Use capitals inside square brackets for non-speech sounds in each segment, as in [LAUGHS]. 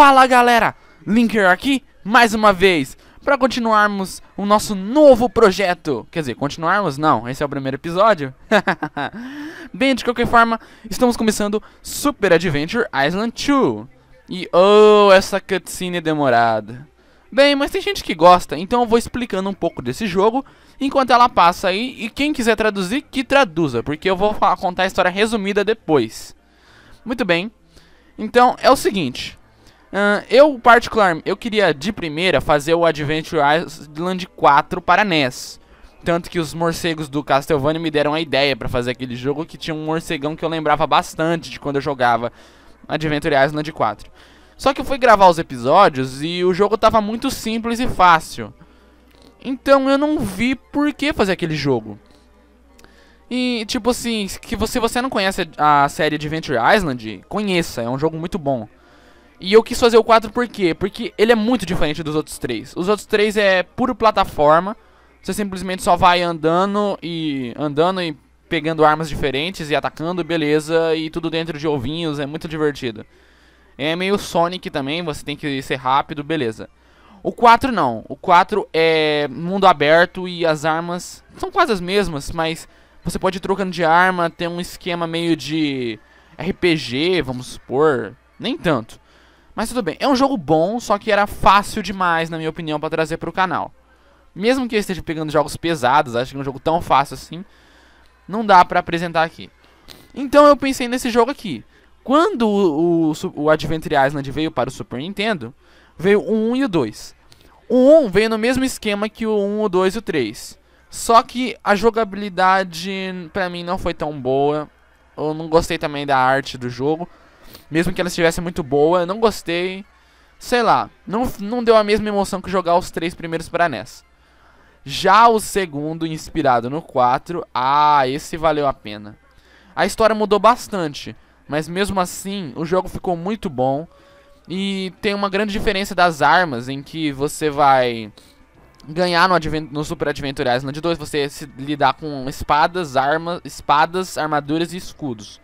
Fala galera, Linker aqui mais uma vez para continuarmos o nosso novo projeto. Quer dizer, continuarmos? Não, esse é o primeiro episódio. [LAUGHS] Bem, de qualquer forma, estamos começando Super Adventure Island 2. E oh, essa cutscene demorada. Bem, mas tem gente que gosta, então eu vou explicando um pouco desse jogo enquanto ela passa aí. E quem quiser traduzir, que traduza, porque eu vou contar a história resumida depois. Muito bem. Então, é o seguinte, Uh, eu, particular, eu queria de primeira fazer o Adventure Island 4 para NES. Tanto que os morcegos do Castlevania me deram a ideia para fazer aquele jogo que tinha um morcegão que eu lembrava bastante de quando eu jogava Adventure Island 4. Só que eu fui gravar os episódios e o jogo tava muito simples e fácil. Então eu não vi por que fazer aquele jogo. E, tipo assim, que se você, você não conhece a série Adventure Island, conheça, é um jogo muito bom. E eu quis fazer o 4 por quê? Porque ele é muito diferente dos outros três. Os outros três é puro plataforma. Você simplesmente só vai andando e andando e pegando armas diferentes e atacando, beleza, e tudo dentro de ovinhos, é muito divertido. É meio Sonic também, você tem que ser rápido, beleza. O 4 não, o 4 é mundo aberto e as armas são quase as mesmas, mas você pode ir trocando de arma, tem um esquema meio de RPG, vamos supor, nem tanto. Mas tudo bem, é um jogo bom, só que era fácil demais, na minha opinião, para trazer pro canal. Mesmo que eu esteja pegando jogos pesados, acho que é um jogo tão fácil assim, não dá pra apresentar aqui. Então eu pensei nesse jogo aqui. Quando o, o, o Adventure Island veio para o Super Nintendo, veio o 1 e o 2. O 1 veio no mesmo esquema que o 1, o 2 e o 3. Só que a jogabilidade pra mim não foi tão boa. Eu não gostei também da arte do jogo. Mesmo que ela estivesse muito boa, eu não gostei. Sei lá, não, não deu a mesma emoção que jogar os três primeiros para NES. Já o segundo, inspirado no 4, ah, esse valeu a pena. A história mudou bastante, mas mesmo assim, o jogo ficou muito bom. E tem uma grande diferença das armas, em que você vai ganhar no, Advent no Super Adventure Island 2, você se lidar com espadas, armas, espadas, armaduras e escudos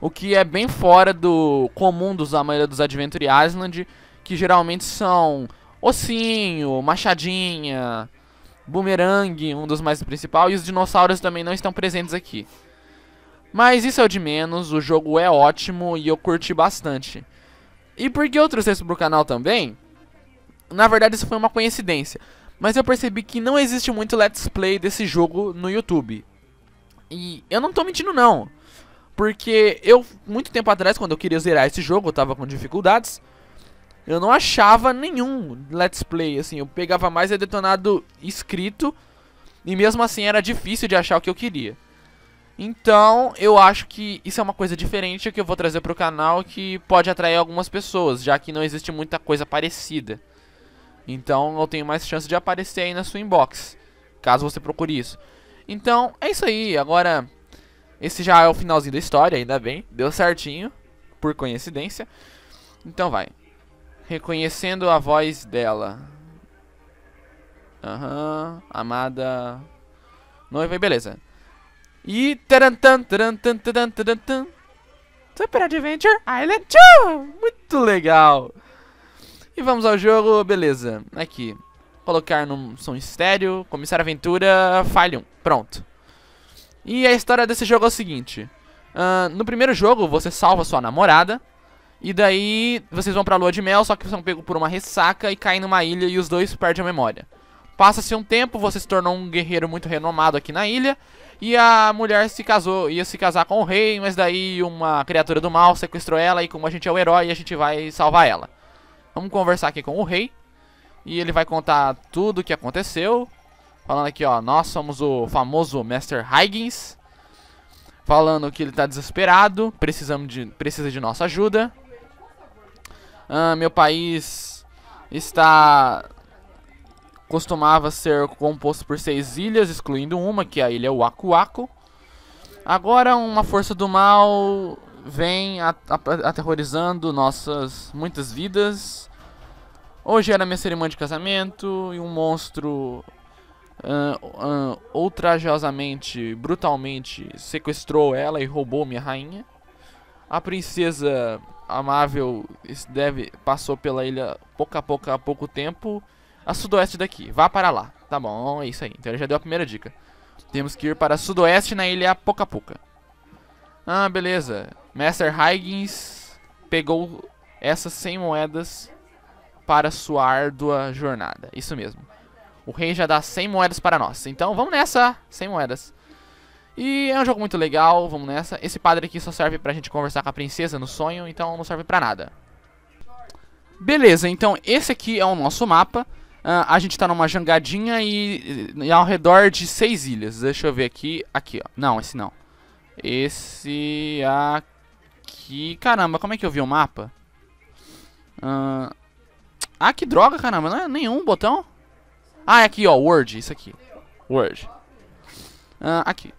o que é bem fora do comum dos a maioria dos Adventure Island, que geralmente são ossinho, machadinha, boomerang, um dos mais principais, e os dinossauros também não estão presentes aqui. Mas isso é o de menos, o jogo é ótimo e eu curti bastante. E por que eu trouxe isso pro canal também? Na verdade isso foi uma coincidência, mas eu percebi que não existe muito let's play desse jogo no YouTube. E eu não tô mentindo não. Porque eu, muito tempo atrás, quando eu queria zerar esse jogo, eu tava com dificuldades. Eu não achava nenhum Let's Play, assim. Eu pegava mais é detonado escrito. E mesmo assim era difícil de achar o que eu queria. Então, eu acho que isso é uma coisa diferente que eu vou trazer pro canal que pode atrair algumas pessoas, já que não existe muita coisa parecida. Então, eu tenho mais chance de aparecer aí na sua inbox, caso você procure isso. Então, é isso aí. Agora, esse já é o finalzinho da história, ainda bem. Deu certinho, por coincidência. Então vai. Reconhecendo a voz dela. Aham, uhum, amada noiva, beleza. E tarantan, tarantan, tarantan, tarantan. Super Adventure Island 2! Muito legal! E vamos ao jogo, beleza. Aqui. Colocar no som estéreo, começar a aventura, file 1. Pronto. E a história desse jogo é o seguinte. Uh, no primeiro jogo, você salva sua namorada. E daí, vocês vão pra lua de mel, só que são pegos por uma ressaca e caem numa ilha e os dois perdem a memória. Passa-se um tempo, você se tornou um guerreiro muito renomado aqui na ilha. E a mulher se casou, ia se casar com o rei, mas daí uma criatura do mal sequestrou ela. E como a gente é o herói, a gente vai salvar ela. Vamos conversar aqui com o rei. E ele vai contar tudo o que aconteceu. Falando aqui, ó, nós somos o famoso Master Higgins. Falando que ele tá desesperado, precisamos de, precisa de nossa ajuda. Ah, meu país está... Costumava ser composto por seis ilhas, excluindo uma, que é a ilha Waku Waku. Agora uma força do mal vem aterrorizando nossas muitas vidas. Hoje era minha cerimônia de casamento e um monstro uh, uh, ultrajosamente, brutalmente sequestrou ela e roubou minha rainha. A princesa amável deve, passou pela ilha pouco a pouco a pouco tempo. A sudoeste daqui, vá para lá. Tá bom, é isso aí. Então ele já deu a primeira dica. Temos que ir para sudoeste na ilha pouca pouco. Ah, beleza. Master Higgins pegou essas 100 moedas para sua árdua jornada. Isso mesmo. O rei já dá 100 moedas para nós. Então vamos nessa, 100 moedas. E é um jogo muito legal, vamos nessa. Esse padre aqui só serve pra gente conversar com a princesa no sonho, então não serve pra nada. Beleza, então esse aqui é o nosso mapa. Uh, a gente tá numa jangadinha e, e, ao redor de seis ilhas. Deixa eu ver aqui. Aqui, ó. Não, esse não. Esse aqui... Caramba, como é que eu vi o mapa? Uh... Ah, que droga, caramba. Não é nenhum botão? Ah, é aqui, ó, Word, isso aqui. Word. Ah, aqui.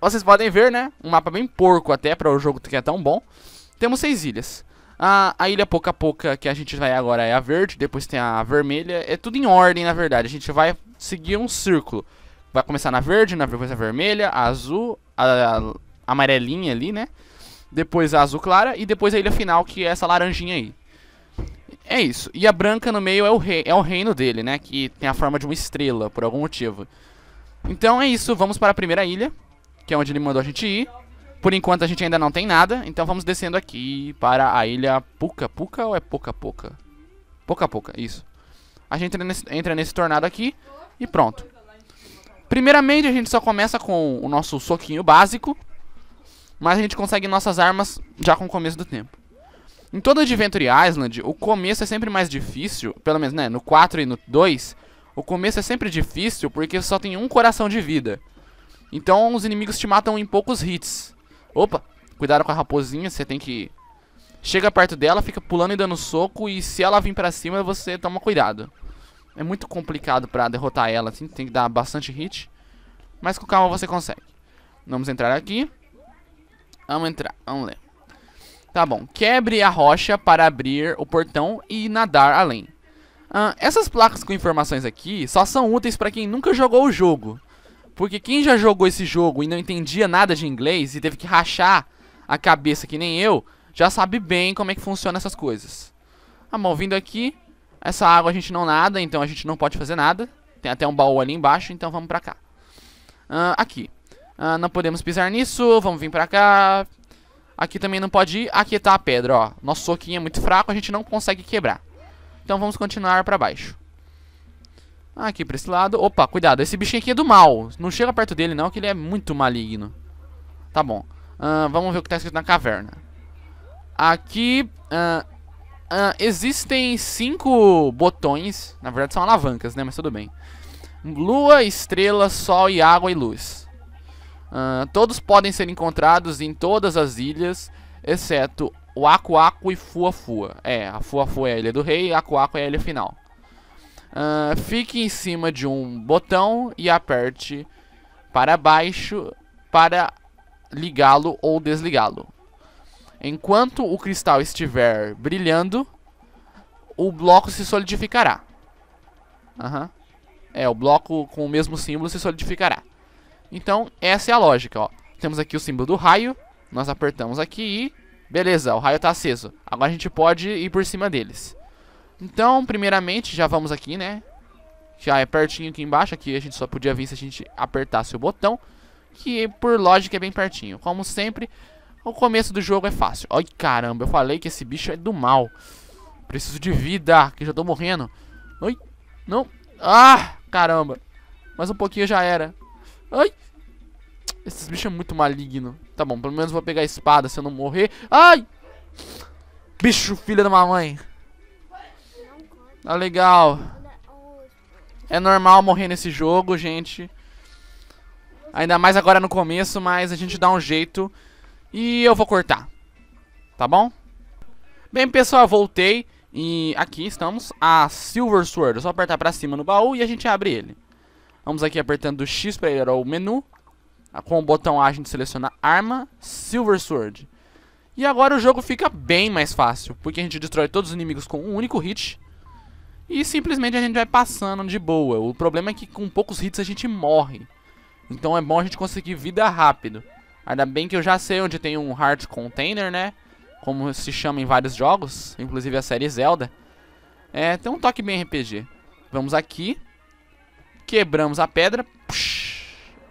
Vocês podem ver, né? Um mapa bem porco até, para o jogo que é tão bom. Temos seis ilhas. A, a ilha pouca a pouca que a gente vai agora é a verde, depois tem a vermelha. É tudo em ordem, na verdade. A gente vai seguir um círculo. Vai começar na verde, na depois a vermelha, a azul, a, a amarelinha ali, né? Depois a azul clara e depois a ilha final, que é essa laranjinha aí. É isso. E a branca no meio é o, rei, é o reino dele, né? Que tem a forma de uma estrela, por algum motivo. Então é isso, vamos para a primeira ilha, que é onde ele mandou a gente ir. Por enquanto a gente ainda não tem nada, então vamos descendo aqui para a ilha Puca Puca ou é Poca Poca? Poca Poca, isso. A gente entra nesse, entra nesse tornado aqui e pronto. Primeiramente a gente só começa com o nosso soquinho básico, mas a gente consegue nossas armas já com o começo do tempo. Em todo Adventure Island, o começo é sempre mais difícil, pelo menos né, no 4 e no 2, o começo é sempre difícil porque só tem um coração de vida. Então os inimigos te matam em poucos hits. Opa, cuidado com a raposinha, você tem que... Chega perto dela, fica pulando e dando soco, e se ela vir pra cima, você toma cuidado. É muito complicado pra derrotar ela, assim, tem que dar bastante hit. Mas com calma você consegue. Vamos entrar aqui. Vamos entrar, vamos ler. Tá bom. Quebre a rocha para abrir o portão e nadar além. Ah, essas placas com informações aqui só são úteis para quem nunca jogou o jogo. Porque quem já jogou esse jogo e não entendia nada de inglês e teve que rachar a cabeça que nem eu, já sabe bem como é que funciona essas coisas. Tá bom, vindo aqui, essa água a gente não nada, então a gente não pode fazer nada. Tem até um baú ali embaixo, então vamos pra cá. Ah, aqui. não podemos pisar nisso, vamos vir pra cá. Aqui também não pode ir. Aqui tá a pedra, ó. Nosso soquinho é muito fraco, a gente não consegue quebrar. Então vamos continuar pra baixo. Aqui pra esse lado. Opa, cuidado. Esse bichinho aqui é do mal. Não chega perto dele não, que ele é muito maligno. Tá bom. Uh, vamos ver o que tá escrito na caverna. Aqui... Uh, uh, existem cinco botões. Na verdade são alavancas, né? Mas tudo bem. Lua, estrela, sol e água e luz. Uh, todos podem ser encontrados em todas as ilhas, exceto o Aku Aku e Fua Fua. É, a Fua Fua é a ilha do rei e Aku Aku é a ilha final. Uh, fique em cima de um botão e aperte para baixo para ligá-lo ou desligá-lo. Enquanto o cristal estiver brilhando, o bloco se solidificará. Uhum. É, o bloco com o mesmo símbolo se solidificará. Então, essa é a lógica, ó. Temos aqui o símbolo do raio, nós apertamos aqui e... Beleza, o raio está aceso. Agora a gente pode ir por cima deles. Então, primeiramente, já vamos aqui, né? Já é pertinho aqui embaixo, aqui a gente só podia vir se a gente apertasse o botão. Que, por lógica, é bem pertinho. Como sempre, o começo do jogo é fácil. Ai, caramba, eu falei que esse bicho é do mal. Preciso de vida, que já tô morrendo. Ai, não. Ah, caramba. Mais um pouquinho já era. Ai. Esses bichos é muito maligno. Tá bom, pelo menos vou pegar a espada se eu não morrer. Ai. Bicho, filha da mamãe. Tá legal. É normal morrer nesse jogo, gente. Ainda mais agora no começo, mas a gente dá um jeito. E eu vou cortar. Tá bom? Bem, pessoal, voltei. E aqui estamos. A Silver Sword. É só apertar pra cima no baú e a gente abre ele. Vamos aqui apertando X para ir ao menu. Ah, com o botão A a gente seleciona arma, Silver Sword. E agora o jogo fica bem mais fácil, porque a gente destrói todos os inimigos com um único hit. E simplesmente a gente vai passando de boa. O problema é que com poucos hits a gente morre. Então é bom a gente conseguir vida rápido. Ainda bem que eu já sei onde tem um Heart Container, né? Como se chama em vários jogos, inclusive a série Zelda. É, tem um toque bem RPG. Vamos aqui, Quebramos a pedra.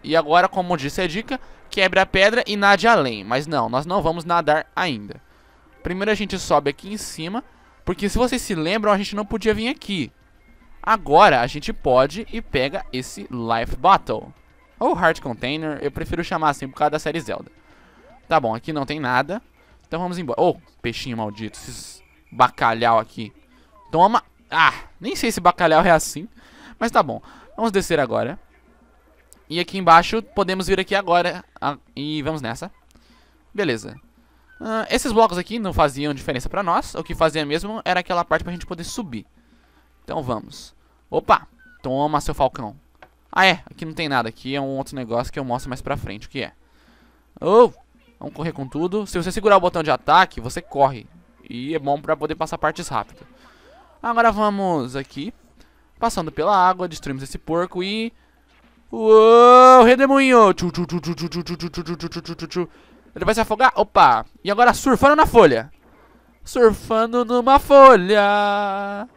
e agora, como disse a dica, quebre a pedra e nade além. Mas não, nós não vamos nadar ainda. Primeiro a gente sobe aqui em cima, porque se vocês se lembram, a gente não podia vir aqui. Agora a gente pode e pega esse Life Bottle. Ou Heart Container, eu prefiro chamar assim por causa da série Zelda. Tá bom, aqui não tem nada. Então vamos embora. Ô, oh, peixinho maldito, esses bacalhau aqui. Toma. Ah, nem sei se bacalhau é assim, mas tá bom. Vamos descer agora. E aqui embaixo, podemos vir aqui agora. Ah, e vamos nessa. Beleza. Uh, esses blocos aqui não faziam diferença pra nós. O que fazia mesmo era aquela parte pra gente poder subir. Então vamos. Opa! Toma, seu falcão. Ah, é. Aqui não tem nada. Aqui é um outro negócio que eu mostro mais pra frente o que é. Oh! Vamos correr com tudo. Se você segurar o botão de ataque, você corre. E é bom pra poder passar partes rápido. Agora vamos aqui. Passando pela água, destruímos esse porco e... Uou, redemoinho! Ele vai se afogar. Opa! E agora surfando na folha. Surfando numa folha.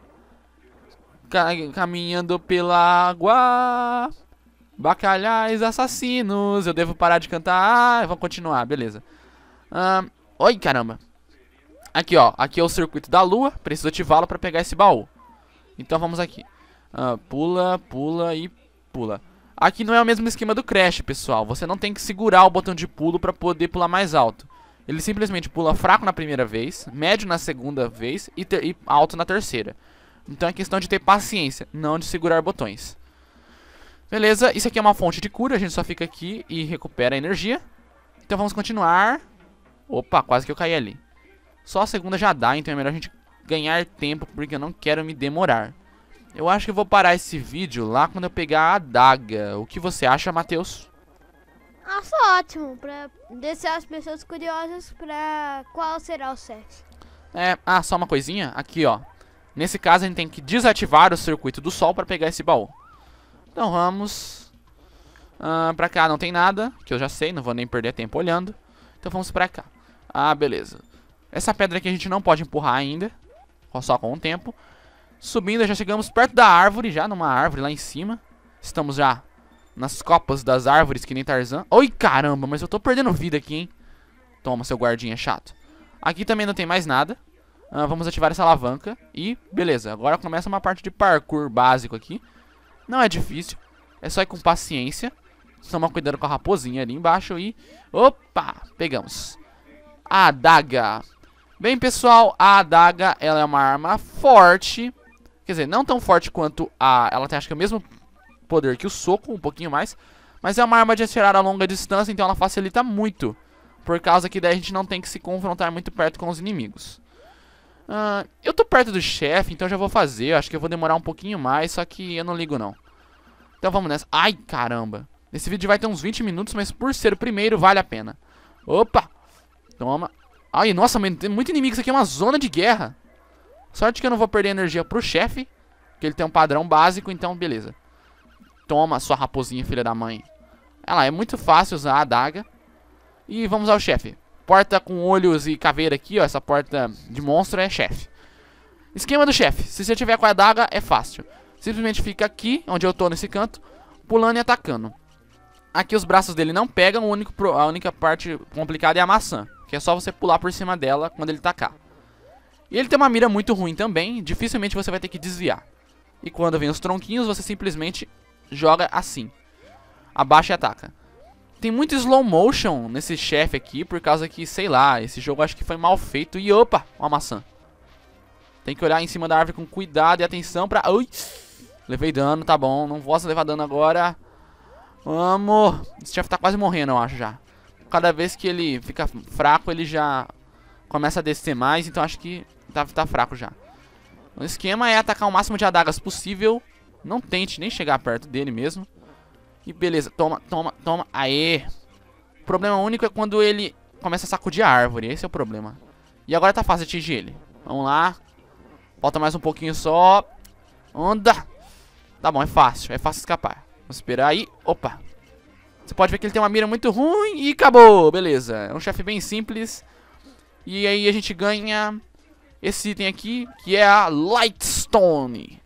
Caminhando pela água. Bacalhais assassinos. Eu devo parar de cantar. Ah, vamos continuar, beleza. Um, oi, caramba. Aqui, ó. Aqui é o circuito da lua. Preciso ativá-lo para pegar esse baú. Então vamos aqui. Ah, pula, pula e pula. Aqui não é o mesmo esquema do Crash, pessoal. Você não tem que segurar o botão de pulo para poder pular mais alto. Ele simplesmente pula fraco na primeira vez, médio na segunda vez e, e alto na terceira. Então é questão de ter paciência, não de segurar botões. Beleza, isso aqui é uma fonte de cura, a gente só fica aqui e recupera a energia. Então vamos continuar. Opa, quase que eu caí ali. Só a segunda já dá, então é melhor a gente ganhar tempo, porque eu não quero me demorar. Eu acho que vou parar esse vídeo lá quando eu pegar a adaga. O que você acha, Matheus? Acho ótimo, pra deixar as pessoas curiosas pra qual será o set. É, ah, só uma coisinha, aqui ó. Nesse caso a gente tem que desativar o circuito do sol pra pegar esse baú. Então vamos... Ah, pra cá não tem nada, que eu já sei, não vou nem perder tempo olhando. Então vamos pra cá. Ah, beleza. Essa pedra aqui a gente não pode empurrar ainda, só com o tempo. Subindo, já chegamos perto da árvore, já numa árvore lá em cima. Estamos já nas copas das árvores, que nem Tarzan. Oi, caramba, mas eu tô perdendo vida aqui, hein? Toma, seu guardinha chato. Aqui também não tem mais nada. Ah, vamos ativar essa alavanca. E, beleza, agora começa uma parte de parkour básico aqui. Não é difícil, é só ir com paciência. Toma cuidado com a raposinha ali embaixo e... Opa, pegamos. A adaga. Bem, pessoal, a adaga ela é uma arma forte Quer dizer, não tão forte quanto a... Ela tem acho que é o mesmo poder que o soco, um pouquinho mais. Mas é uma arma de atirar a longa distância, então ela facilita muito. Por causa que daí a gente não tem que se confrontar muito perto com os inimigos. Uh, eu tô perto do chefe, então já vou fazer. acho que eu vou demorar um pouquinho mais, só que eu não ligo não. Então vamos nessa. Ai, caramba. Esse vídeo vai ter uns 20 minutos, mas por ser o primeiro, vale a pena. Opa! Toma. Ai, nossa, mano tem muito inimigo. Isso aqui é uma zona de guerra. Sorte que eu não vou perder energia pro chefe, que ele tem um padrão básico, então beleza. Toma, sua raposinha filha da mãe. Olha lá, é muito fácil usar a adaga. E vamos ao chefe. Porta com olhos e caveira aqui, ó. Essa porta de monstro é chefe. Esquema do chefe. Se você tiver com a adaga, é fácil. Simplesmente fica aqui, onde eu tô nesse canto, pulando e atacando. Aqui os braços dele não pegam, a única parte complicada é a maçã, que é só você pular por cima dela quando ele tacar. E ele tem uma mira muito ruim também, dificilmente você vai ter que desviar. E quando vem os tronquinhos, você simplesmente joga assim. Abaixa e ataca. Tem muito slow motion nesse chefe aqui, por causa que, sei lá, esse jogo acho que foi mal feito. E opa, uma maçã. Tem que olhar em cima da árvore com cuidado e atenção pra... Ui, levei dano, tá bom. Não posso levar dano agora. Vamos. Esse chefe tá quase morrendo, eu acho, já. Cada vez que ele fica fraco, ele já começa a descer mais. Então acho que tá, tá fraco já. O esquema é atacar o máximo de adagas possível. Não tente nem chegar perto dele mesmo. E beleza, toma, toma, toma. Aê! O problema único é quando ele começa a sacudir a árvore. Esse é o problema. E agora tá fácil atingir ele. Vamos lá. Falta mais um pouquinho só. Anda! Tá bom, é fácil. É fácil escapar. Vamos esperar aí. Opa! Você pode ver que ele tem uma mira muito ruim e acabou. Beleza. É um chefe bem simples. E aí a gente ganha esse item aqui, que é a Lightstone.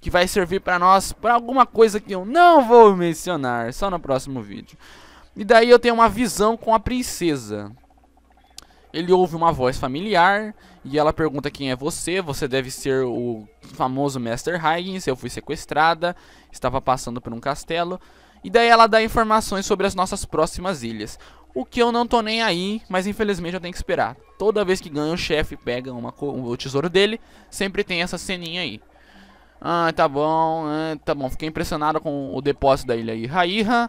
Que vai servir pra nós pra alguma coisa que eu não vou mencionar, só no próximo vídeo. E daí eu tenho uma visão com a princesa. Ele ouve uma voz familiar e ela pergunta quem é você. Você deve ser o famoso Master Higgins. Eu fui sequestrada, estava passando por um castelo. E daí ela dá informações sobre as nossas próximas ilhas. O que eu não tô nem aí, mas infelizmente eu tenho que esperar. Toda vez que ganha o chefe pega uma, o tesouro dele, sempre tem essa ceninha aí. Ah, tá bom, ah, tá bom. Fiquei impressionado com o depósito da ilha raíra.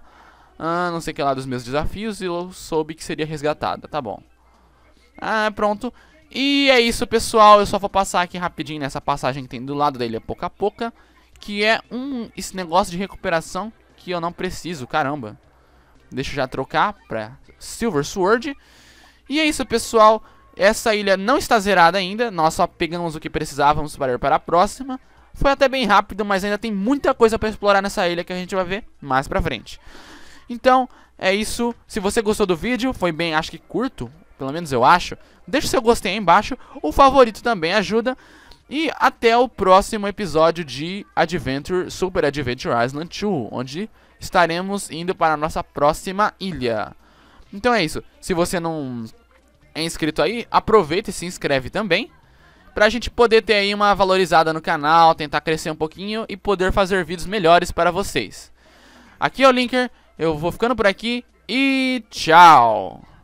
Ah, não sei o que lá dos meus desafios e eu soube que seria resgatada, tá bom. Ah, pronto. E é isso, pessoal. Eu só vou passar aqui rapidinho nessa passagem que tem do lado da ilha pouca pouca Que é um esse negócio de recuperação que eu não preciso, caramba. Deixa eu já trocar pra Silver Sword. E é isso, pessoal. Essa ilha não está zerada ainda, nós só pegamos o que precisávamos para ir para a próxima. Foi até bem rápido, mas ainda tem muita coisa para explorar nessa ilha que a gente vai ver mais pra frente. Então, é isso. Se você gostou do vídeo, foi bem, acho que curto, pelo menos eu acho. Deixa o seu gostei aí embaixo, o favorito também ajuda. E até o próximo episódio de Adventure, Super Adventure Island 2, onde estaremos indo para a nossa próxima ilha. Então é isso. Se você não é inscrito aí, aproveita e se inscreve também. Pra gente poder ter aí uma valorizada no canal, tentar crescer um pouquinho e poder fazer vídeos melhores para vocês. Aqui é o Linker, eu vou ficando por aqui e tchau!